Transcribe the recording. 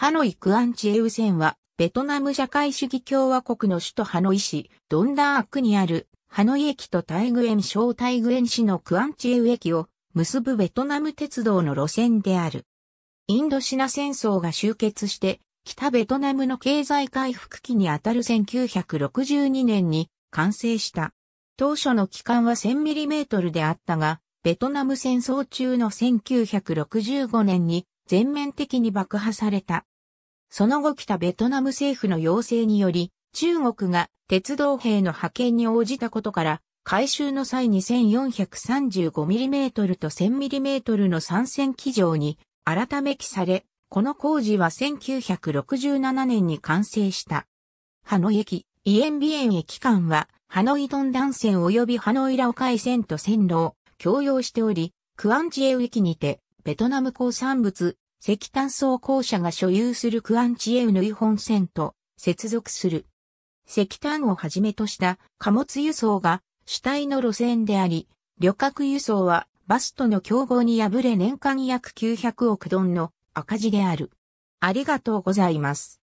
ハノイ・クアンチエウセンは、ベトナム社会主義共和国の首都ハノイ市、ドンダー区にある、ハノイ駅とタイグエン小タイグエン市のクアンチエウ駅を結ぶベトナム鉄道の路線である。インドシナ戦争が終結して、北ベトナムの経済回復期にあたる1962年に完成した。当初の期間は 1000mm であったが、ベトナム戦争中の1965年に全面的に爆破された。その後来たベトナム政府の要請により、中国が鉄道兵の派遣に応じたことから、回収の際に 1435mm と 1000mm の参戦機場に改め記され、この工事は1967年に完成した。ハノイ駅、イエンビエン駅間は、ハノイトン断線及びハノイラオ海線と線路を共用しており、クアンチエウ駅にて、ベトナム鉱産物、石炭層鉱社が所有するクアンチエウヌイ本線と接続する。石炭をはじめとした貨物輸送が主体の路線であり、旅客輸送はバスとの競合に敗れ年間約900億ドンの赤字である。ありがとうございます。